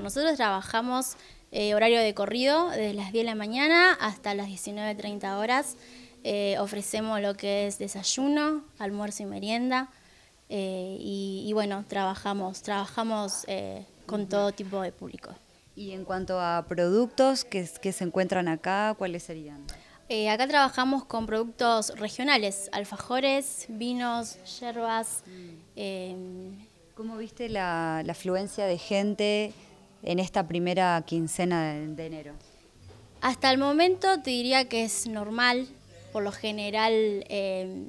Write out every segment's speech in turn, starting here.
Nosotros trabajamos eh, horario de corrido desde las 10 de la mañana hasta las 19.30 horas. Eh, ofrecemos lo que es desayuno, almuerzo y merienda. Eh, y, bueno, trabajamos, trabajamos con todo tipo de público. Y en cuanto a productos que, se encuentran acá, ¿cuáles serían? acá trabajamos con productos regionales, alfajores, vinos, hierbas. Mm. Em, ¿Cómo viste la, afluencia de gente en esta primera quincena de, enero? Hasta el momento te diría que es normal, por lo general eh,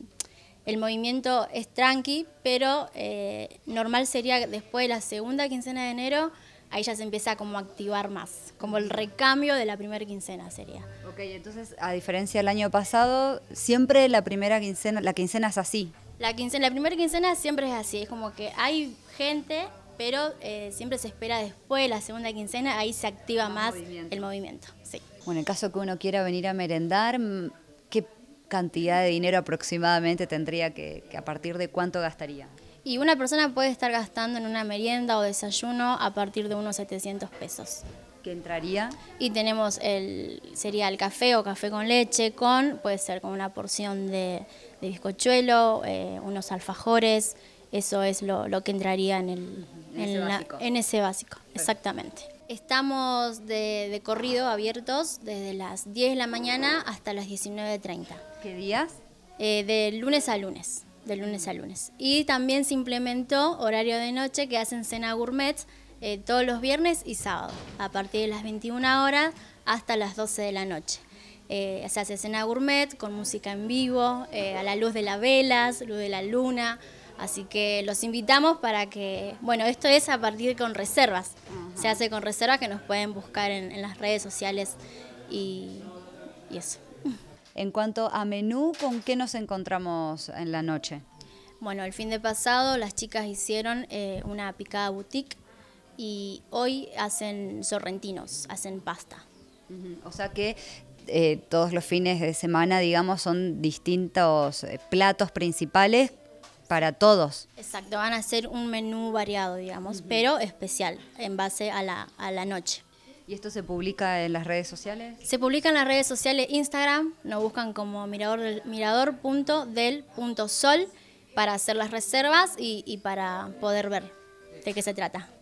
el movimiento es tranqui, pero eh, normal sería después de la segunda quincena de enero, ahí ya se empieza como a activar más, como el recambio de la primera quincena sería. Ok, entonces a diferencia del año pasado, siempre la primera quincena, la quincena es así. La, quincena, la primera quincena siempre es así, es como que hay gente pero eh, siempre se espera después la segunda quincena, ahí se activa más el movimiento. Sí. Bueno, en caso que uno quiera venir a merendar, mm, ¿qué cantidad de dinero aproximadamente tendría que, a partir de cuánto gastaría? Y una persona puede estar gastando en una merienda o desayuno a partir de unos 700 pesos. ¿Qué entraría? Y tenemos el, sería el café o café con leche, con, puede ser con una porción de, de bizcochuelo, eh, unos alfajores, eso es lo que entraría en el, en, ese, básico. exactamente. Estamos de, corrido abiertos desde las 10 de la mañana hasta las 19.30. ¿Qué días? Eh, de lunes a lunes, de lunes a lunes. Y también se implementó horario de noche que hacen cena gourmet eh, todos los viernes y sábado, a partir de las 21 horas hasta las 12 de la noche. Eh, se hace cena gourmet con música en vivo, a la luz de las velas, luz de la luna. Así que los invitamos para que, bueno, esto es a partir con reservas. Se hace con reservas que nos pueden buscar en, las redes sociales y, eso. En cuanto a menú, ¿con qué nos encontramos en la noche? Bueno, el fin de pasado las chicas hicieron eh, una picada boutique y hoy hacen sorrentinos, hacen pasta. O sea que eh, todos los fines de semana, digamos, son distintos eh, platos principales para todos. Exacto, van a ser un menú variado, digamos, pero especial en base a la, a la noche. ¿Y esto se publica en las redes sociales? Se publica en las redes sociales Instagram, nos buscan como mirador del mirador.del.sol para hacer las reservas y para poder ver de qué se trata.